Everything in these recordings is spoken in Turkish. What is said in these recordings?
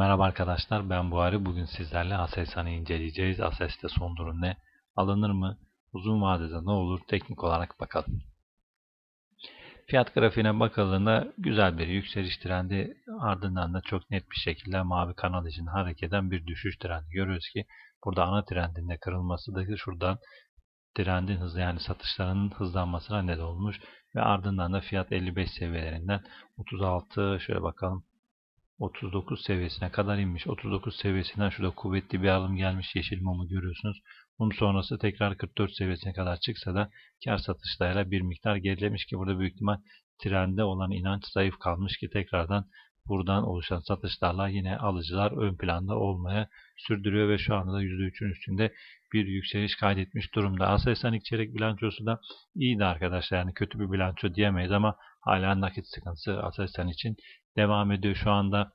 Merhaba arkadaşlar ben Buhari. Bugün sizlerle Aselsan'ı inceleyeceğiz. Ases'te son durum ne? Alınır mı? Uzun vadede ne olur? Teknik olarak bakalım. Fiyat grafiğine bakıldığında güzel bir yükseliş trendi ardından da çok net bir şekilde mavi kanal için hareket eden bir düşüş trendi. Görüyoruz ki burada ana trendin de kırılması da şuradan trendin hızı yani satışlarının hızlanmasına neden olmuş ve ardından da fiyat 55 seviyelerinden 36 şöyle bakalım 39 seviyesine kadar inmiş. 39 seviyesinden şurada kuvvetli bir alım gelmiş yeşil mumu görüyorsunuz. Bunun sonrası tekrar 44 seviyesine kadar çıksa da kar satışlarıyla bir miktar gerilemiş ki burada büyük ihtimal trende olan inanç zayıf kalmış ki tekrardan buradan oluşan satışlarla yine alıcılar ön planda olmaya sürdürüyor ve şu anda da %3'ün üstünde bir yükseliş kaydetmiş durumda. Aselsan çeyrek bilançosu da iyiydi arkadaşlar. Yani kötü bir bilanço diyemeyiz ama hala nakit sıkıntısı Aselsan için devam ediyor. Şu anda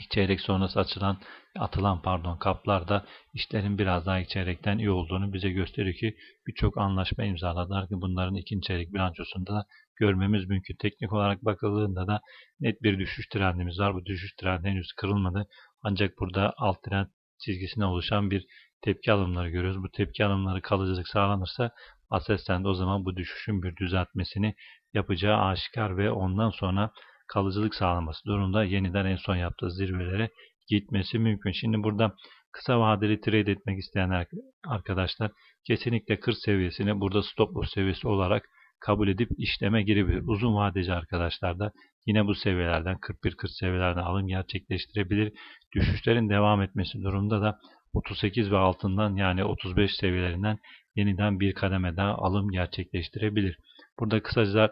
ilk çeyrek sonrası açılan atılan pardon kaplar da işlerin biraz daha ilk çeyrekten iyi olduğunu bize gösteriyor ki birçok anlaşma imzaladılar ki bunların ikinci çeyrek bilançosunda da görmemiz mümkün. Teknik olarak bakıldığında da net bir düşüş trendimiz var. Bu düşüş trendi henüz kırılmadı. Ancak burada alt trend çizgisine oluşan bir tepki alımları görüyoruz. Bu tepki alımları kalıcılık sağlanırsa Ases'ten de o zaman bu düşüşün bir düzeltmesini yapacağı aşikar ve ondan sonra kalıcılık sağlaması durumunda yeniden en son yaptığı zirvelere gitmesi mümkün. Şimdi burada kısa vadeli trade etmek isteyen arkadaşlar kesinlikle 40 seviyesini burada stop loss seviyesi olarak kabul edip işleme girebilir. Uzun vadeci arkadaşlar da yine bu seviyelerden 41-40 seviyelerden alım gerçekleştirebilir. Düşüşlerin devam etmesi durumunda da 38 ve altından yani 35 seviyelerinden yeniden bir kademe daha alım gerçekleştirebilir. Burada kısaca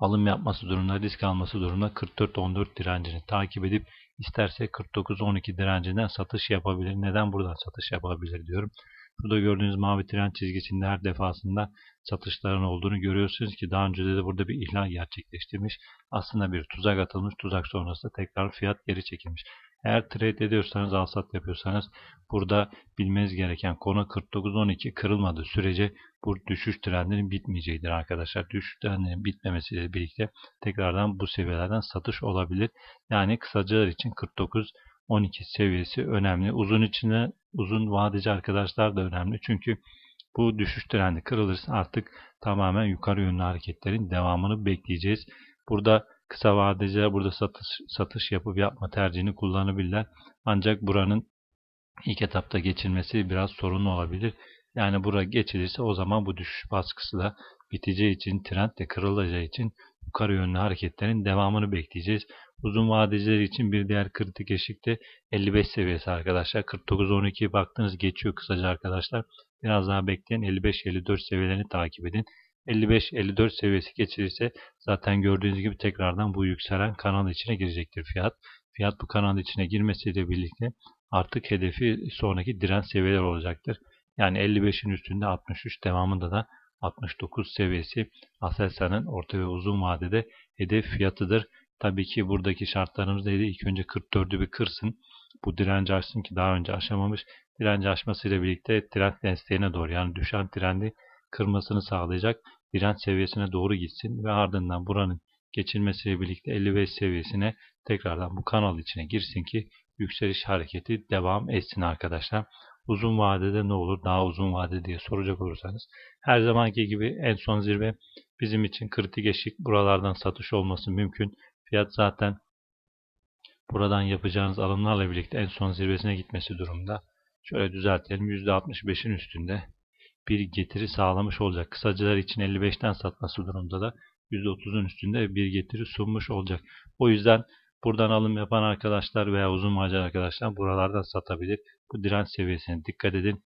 alım yapması durumunda, risk alması durumunda 44-14 direncini takip edip isterse 49-12 direncinden satış yapabilir. Neden buradan satış yapabilir diyorum. Burada gördüğünüz mavi tren çizgisinde her defasında satışların olduğunu görüyorsunuz ki daha önce de burada bir ihlal gerçekleştirmiş. Aslında bir tuzak atılmış. Tuzak sonrasında tekrar fiyat geri çekilmiş. Eğer trade ediyorsanız, alsat yapıyorsanız burada bilmeniz gereken konu 49.12 kırılmadığı sürece bu düşüş trendinin bitmeyeceğidir arkadaşlar. Düşüş trendinin bitmemesiyle birlikte tekrardan bu seviyelerden satış olabilir. Yani kısacalar için 49 12 seviyesi önemli. Uzun içine uzun vadeci arkadaşlar da önemli. Çünkü bu düşüş trendi kırılırsa artık tamamen yukarı yönlü hareketlerin devamını bekleyeceğiz. Burada kısa vadeciler burada satış, satış yapıp yapma tercihini kullanabilirler. Ancak buranın ilk etapta geçilmesi biraz sorunlu olabilir. Yani bura geçilirse o zaman bu düşüş baskısı da biteceği için, trend de kırılacağı için yukarı yönlü hareketlerin devamını bekleyeceğiz. Uzun vadeciler için bir diğer kritik eşik de 55 seviyesi arkadaşlar. 49 12 baktınız geçiyor kısaca arkadaşlar. Biraz daha bekleyin 55-54 seviyelerini takip edin. 55-54 seviyesi geçirirse zaten gördüğünüz gibi tekrardan bu yükselen kanal içine girecektir fiyat. Fiyat bu kanal içine girmesiyle birlikte artık hedefi sonraki direnç seviyeler olacaktır. Yani 55'in üstünde 63 devamında da 69 seviyesi Aselsan'ın orta ve uzun vadede hedef fiyatıdır. Tabii ki buradaki şartlarımız neydi? İlk önce 44'ü bir kırsın. Bu direnci açsın ki daha önce aşamamış. Direnci aşmasıyla birlikte trend desteğine doğru yani düşen trendi kırmasını sağlayacak. Direnç seviyesine doğru gitsin ve ardından buranın geçilmesiyle birlikte 55 seviyesine tekrardan bu kanal içine girsin ki yükseliş hareketi devam etsin arkadaşlar uzun vadede ne olur, daha uzun vade diye soracak olursanız her zamanki gibi en son zirve bizim için kritik eşik buralardan satış olması mümkün. Fiyat zaten buradan yapacağınız alımlarla birlikte en son zirvesine gitmesi durumda. Şöyle düzeltelim %65'in üstünde bir getiri sağlamış olacak. Kısacılar için 55'ten satması durumda da %30'un üstünde bir getiri sunmuş olacak. O yüzden Buradan alım yapan arkadaşlar veya uzun macera arkadaşlar buralarda satabilir. Bu direnç seviyesine dikkat edin.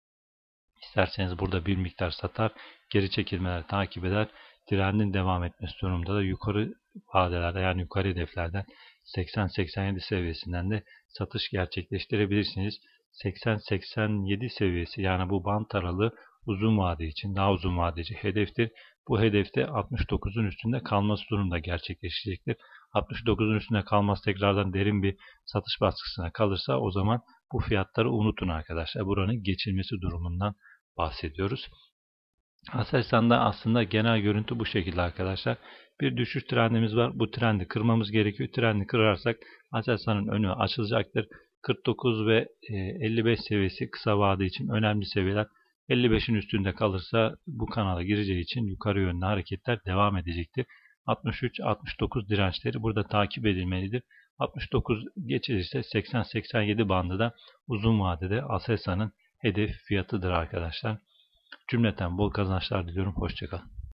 İsterseniz burada bir miktar satar, geri çekilmeler takip eder. Direndin devam etmesi durumunda da yukarı vadelerde yani yukarı hedeflerden 80-87 seviyesinden de satış gerçekleştirebilirsiniz. 80-87 seviyesi yani bu bant aralığı uzun vade için, daha uzun vadeci hedeftir. Bu hedefte 69'un üstünde kalması durumunda gerçekleşecektir. 69'un üstünde kalması tekrardan derin bir satış baskısına kalırsa o zaman bu fiyatları unutun arkadaşlar. Buranın geçilmesi durumundan bahsediyoruz. Aselsan'da aslında genel görüntü bu şekilde arkadaşlar. Bir düşüş trendimiz var. Bu trendi kırmamız gerekiyor. Trendi kırarsak Aselsan'ın önü açılacaktır. 49 ve 55 e, seviyesi kısa vade için önemli seviyeler. 55'in üstünde kalırsa bu kanala gireceği için yukarı yönlü hareketler devam edecektir. 63-69 dirençleri burada takip edilmelidir. 69 geçilirse 80-87 bandı da uzun vadede ASESA'nın hedef fiyatıdır arkadaşlar. Cümleten bol kazançlar diliyorum. Hoşçakalın.